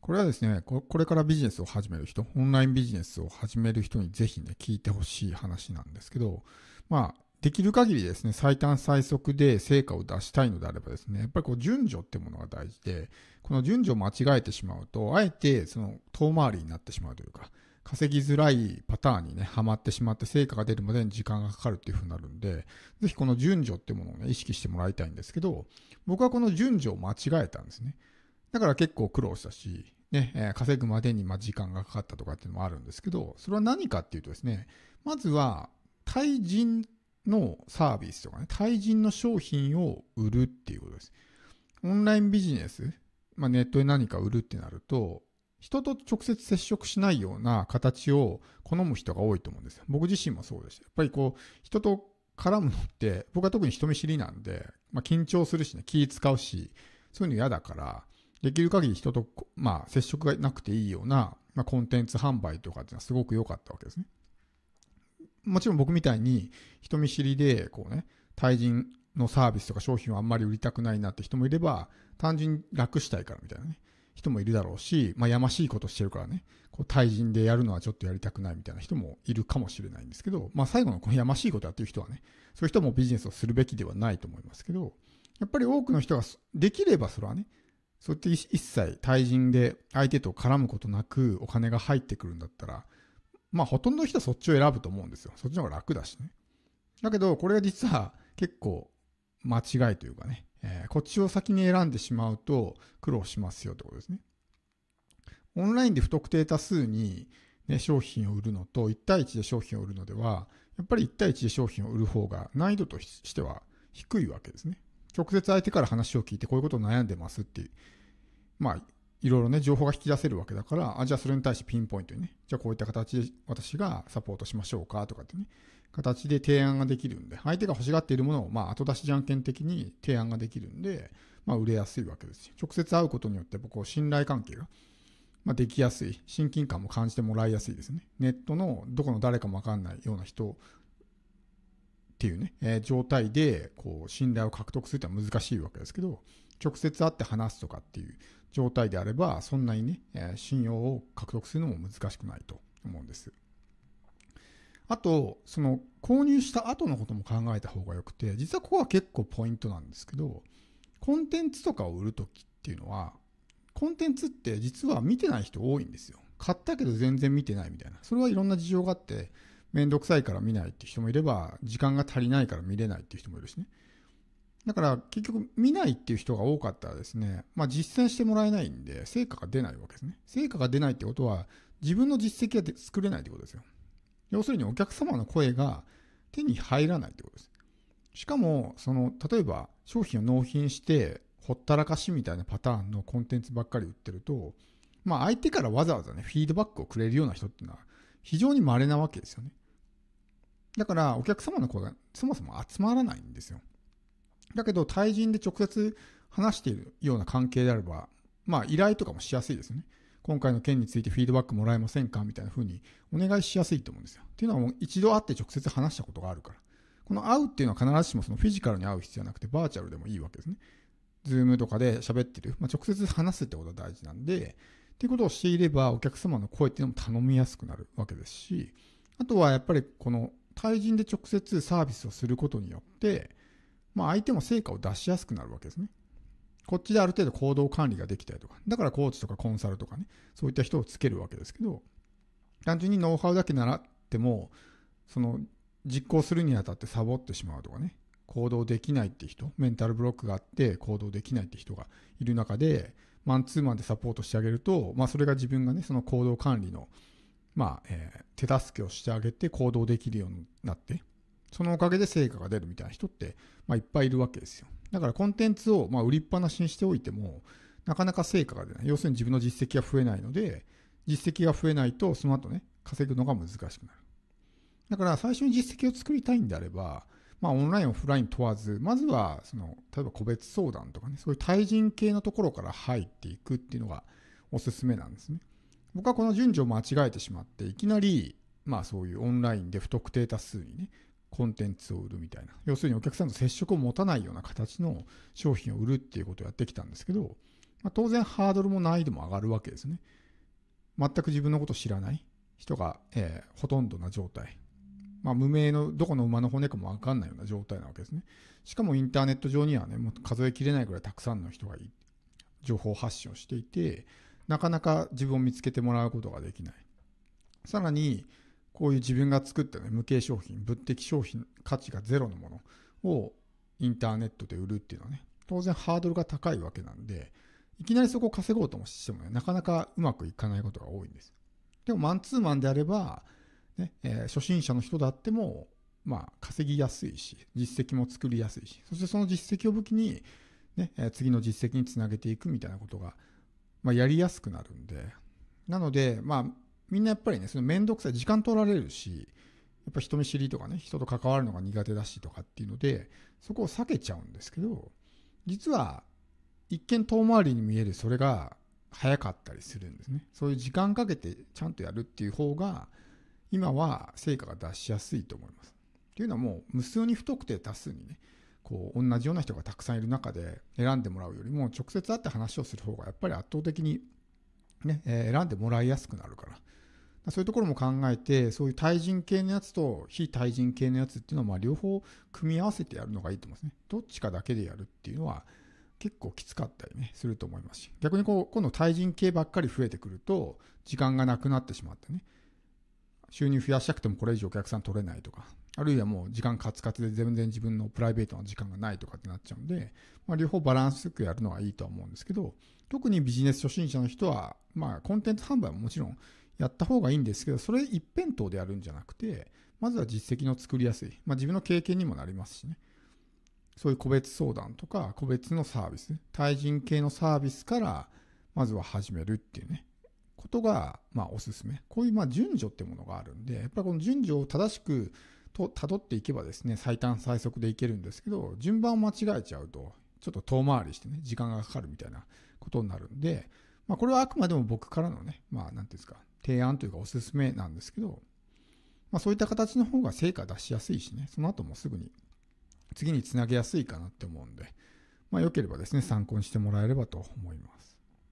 これはですねこ、これからビジネスを始める人、オンラインビジネスを始める人にぜひね、聞いてほしい話なんですけど、まあ、できる限りですね、最短最速で成果を出したいのであればですね、やっぱりこう順序ってものが大事で、この順序を間違えてしまうと、あえてその遠回りになってしまうというか、稼ぎづらいパターンにね、はまってしまって成果が出るまでに時間がかかるっていうふうになるんで、ぜひこの順序ってものをね、意識してもらいたいんですけど、僕はこの順序を間違えたんですね。だから結構苦労したし、ね、えー、稼ぐまでにま時間がかかったとかっていうのもあるんですけど、それは何かっていうとですね、まずは、対人のサービスとかね、対人の商品を売るっていうことです。オンラインビジネス、まあ、ネットで何か売るってなると、人と直接接触しないような形を好む人が多いと思うんですよ。僕自身もそうでした。やっぱりこう、人と絡むのって、僕は特に人見知りなんで、まあ、緊張するしね、気使うし、そういうの嫌だから、できる限り人と、まあ、接触がなくていいような、まあ、コンテンツ販売とかっていうのはすごく良かったわけですね。もちろん僕みたいに人見知りで、こうね、対人のサービスとか商品をあんまり売りたくないなって人もいれば、単純に楽したいからみたいなね、人もいるだろうし、まあ、やましいことしてるからね、こう対人でやるのはちょっとやりたくないみたいな人もいるかもしれないんですけど、まあ、最後のこのやましいことやってる人はね、そういう人もビジネスをするべきではないと思いますけど、やっぱり多くの人ができればそれはね、そうやって一切対人で相手と絡むことなくお金が入ってくるんだったら、まあほとんどの人はそっちを選ぶと思うんですよ。そっちの方が楽だしね。だけど、これが実は結構間違いというかね、えー、こっちを先に選んでしまうと苦労しますよってことですね。オンラインで不特定多数に、ね、商品を売るのと1対1で商品を売るのでは、やっぱり1対1で商品を売る方が難易度としては低いわけですね。直接相手から話を聞いてこういうことを悩んでますっていう、まあ、いろいろね、情報が引き出せるわけだから、あ、じゃあそれに対してピンポイントにね、じゃあこういった形で私がサポートしましょうかとかってね、形で提案ができるんで、相手が欲しがっているものを、まあ、後出しじゃんけん的に提案ができるんで、まあ、売れやすいわけですよ。直接会うことによって、僕は信頼関係が、まあ、できやすい、親近感も感じてもらいやすいですね。ネットのどこの誰かもわかんないような人っていうね、えー、状態で、こう、信頼を獲得するってのは難しいわけですけど、直接会って話すとかっていう状態であれば、そんなにね、えー、信用を獲得するのも難しくないと思うんです。あと、その、購入した後のことも考えた方がよくて、実はここは結構ポイントなんですけど、コンテンツとかを売るときっていうのは、コンテンツって実は見てない人多いんですよ。買ったけど全然見てないみたいな。それはいろんな事情があって、面倒くさいから見ないって人もいれば、時間が足りないから見れないっていう人もいるしね。だから結局見ないっていう人が多かったらですね、まあ実践してもらえないんで、成果が出ないわけですね。成果が出ないってことは、自分の実績が作れないってことですよ。要するにお客様の声が手に入らないってことです。しかも、その、例えば商品を納品して、ほったらかしみたいなパターンのコンテンツばっかり売ってると、まあ相手からわざわざね、フィードバックをくれるような人っていうのは非常に稀なわけですよね。だからお客様の声がそもそも集まらないんですよ。だけど対人で直接話しているような関係であれば、まあ依頼とかもしやすいですよね。今回の件についてフィードバックもらえませんかみたいな風にお願いしやすいと思うんですよ。っていうのはもう一度会って直接話したことがあるから。この会うっていうのは必ずしもそのフィジカルに会う必要はなくてバーチャルでもいいわけですね。ズームとかで喋ってる。まあ、直接話すってことが大事なんで、っていうことをしていればお客様の声っていうのも頼みやすくなるわけですし、あとはやっぱりこの対人で直接サービスをすることによって、まあ、相手も成果を出しやすくなるわけですね。こっちである程度行動管理ができたりとか、だからコーチとかコンサルとかね、そういった人をつけるわけですけど、単純にノウハウだけ習っても、その実行するにあたってサボってしまうとかね、行動できないって人、メンタルブロックがあって行動できないって人がいる中で、マンツーマンでサポートしてあげると、まあそれが自分がね、その行動管理のまあ、えー、手助けをしてあげて行動できるようになって、そのおかげで成果が出るみたいな人って、まあ、いっぱいいるわけですよ。だからコンテンツを、まあ、売りっぱなしにしておいても、なかなか成果が出ない。要するに自分の実績が増えないので、実績が増えないと、その後ね、稼ぐのが難しくなる。だから最初に実績を作りたいんであれば、まあ、オンライン、オフライン問わず、まずは、その、例えば個別相談とかね、そういう対人系のところから入っていくっていうのがおすすめなんですね。僕はこの順序を間違えてしまって、いきなり、まあそういうオンラインで不特定多数にね、コンテンツを売るみたいな。要するにお客さんと接触を持たないような形の商品を売るっていうことをやってきたんですけど、まあ、当然ハードルも難易度も上がるわけですね。全く自分のことを知らない人が、えー、ほとんどな状態。まあ、無名のどこの馬の骨かもわかんないような状態なわけですね。しかもインターネット上にはね、もう数えきれないぐらいたくさんの人が情報発信をしていて、なかなか自分を見つけてもらうことができない。さらに、こういう自分が作ったね、無形商品、物的商品、価値がゼロのものをインターネットで売るっていうのはね、当然ハードルが高いわけなんで、いきなりそこを稼ごうともしてもね、なかなかうまくいかないことが多いんです。でも、マンツーマンであれば、ね、えー、初心者の人であっても、まあ、稼ぎやすいし、実績も作りやすいし、そしてその実績を武器に、ね、えー、次の実績につなげていくみたいなことがまあ、やりやすくなるんで。なので、まあ、みんなやっぱりね、その面倒くさい、時間取られるし、やっぱ人見知りとかね、人と関わるのが苦手だしとかっていうので、そこを避けちゃうんですけど、実は、一見遠回りに見えるそれが早かったりするんですね。そういう時間かけてちゃんとやるっていう方が、今は成果が出しやすいと思います。というのはもう無数に太くて多数にね、こう同じような人がたくさんいる中で選んでもらうよりも直接会って話をする方がやっぱり圧倒的に、ねえ選んでもらいやすくなるからそういうところも考えてそういう対人系のやつと非対人系のやつっていうのはまあ両方組み合わせてやるのがいいと思うんですねどっちかだけでやるっていうのは結構きつかったりねすると思いますし逆にこう今度対人系ばっかり増えてくると時間がなくなってしまってね収入増やしたくてもこれ以上お客さん取れないとか、あるいはもう時間カツカツで全然自分のプライベートの時間がないとかってなっちゃうんで、まあ、両方バランスよくやるのはいいとは思うんですけど、特にビジネス初心者の人は、まあ、コンテンツ販売ももちろんやった方がいいんですけど、それ一辺倒でやるんじゃなくて、まずは実績の作りやすい、まあ、自分の経験にもなりますしね。そういう個別相談とか、個別のサービス、対人系のサービスから、まずは始めるっていうね。ことが、まあ、おすすめ。こういう、まあ、順序ってものがあるんで、やっぱりこの順序を正しくと辿っていけばですね、最短最速でいけるんですけど、順番を間違えちゃうと、ちょっと遠回りしてね、時間がかかるみたいなことになるんで、まあ、これはあくまでも僕からのね、まあ、なんていうんですか、提案というかおすすめなんですけど、まあ、そういった形の方が成果出しやすいしね、その後もすぐに、次につなげやすいかなって思うんで、まあ、良ければですね、参考にしてもらえればと思います。